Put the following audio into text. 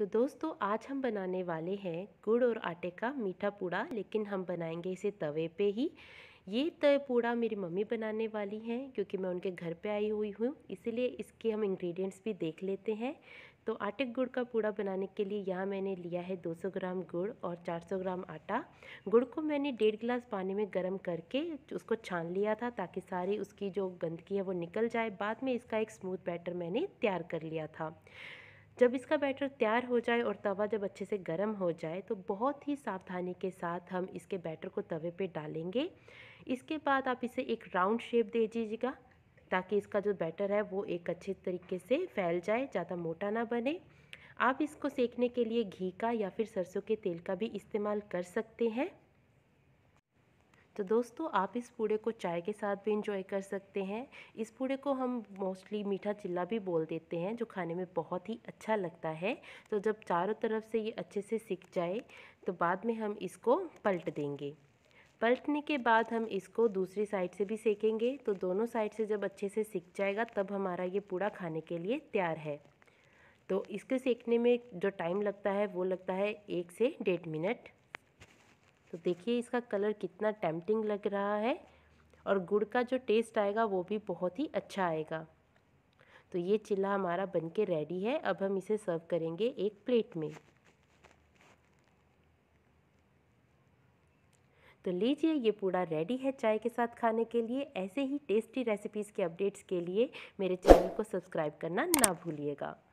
तो दोस्तों आज हम बनाने वाले हैं गुड़ और आटे का मीठा पूड़ा लेकिन हम बनाएंगे इसे तवे पे ही ये तय पूड़ा मेरी मम्मी बनाने वाली हैं क्योंकि मैं उनके घर पे आई हुई हूँ इसीलिए इसके हम इंग्रेडिएंट्स भी देख लेते हैं तो आटे गुड़ का पूड़ा बनाने के लिए यहाँ मैंने लिया है 200 ग्राम गुड़ और 400 ग्राम आटा गुड़ को मैंने डेढ़ गिलास पानी में गर्म करके उसको छान लिया था ताकि सारी उसकी जो गंदगी है वो निकल जाए बाद में इसका एक स्मूथ बैटर मैंने तैयार कर लिया था जब इसका बैटर तैयार हो जाए और तवा जब अच्छे से गर्म हो जाए तो बहुत ही सावधानी के साथ हम इसके बैटर को तवे पे डालेंगे इसके बाद आप इसे एक राउंड शेप दे दीजिएगा ताकि इसका जो बैटर है वो एक अच्छे तरीके से फैल जाए ज़्यादा मोटा ना बने आप इसको सेकने के लिए घी का या फिर सरसों के तेल का भी इस्तेमाल कर सकते हैं तो दोस्तों आप इस पूड़े को चाय के साथ भी इंजॉय कर सकते हैं इस पूड़े को हम मोस्टली मीठा चिल्ला भी बोल देते हैं जो खाने में बहुत ही अच्छा लगता है तो जब चारों तरफ से ये अच्छे से सीख जाए तो बाद में हम इसको पलट देंगे पलटने के बाद हम इसको दूसरी साइड से भी सेकेंगे तो दोनों साइड से जब अच्छे से सीख जाएगा तब हमारा ये पूड़ा खाने के लिए तैयार है तो इसके सेकने में जो टाइम लगता है वो लगता है एक से डेढ़ मिनट तो देखिए इसका कलर कितना टेम्पटिंग लग रहा है और गुड़ का जो टेस्ट आएगा वो भी बहुत ही अच्छा आएगा तो ये चिल्ला हमारा बनके रेडी है अब हम इसे सर्व करेंगे एक प्लेट में तो लीजिए ये पूरा रेडी है चाय के साथ खाने के लिए ऐसे ही टेस्टी रेसिपीज़ के अपडेट्स के लिए मेरे चैनल को सब्सक्राइब करना ना भूलिएगा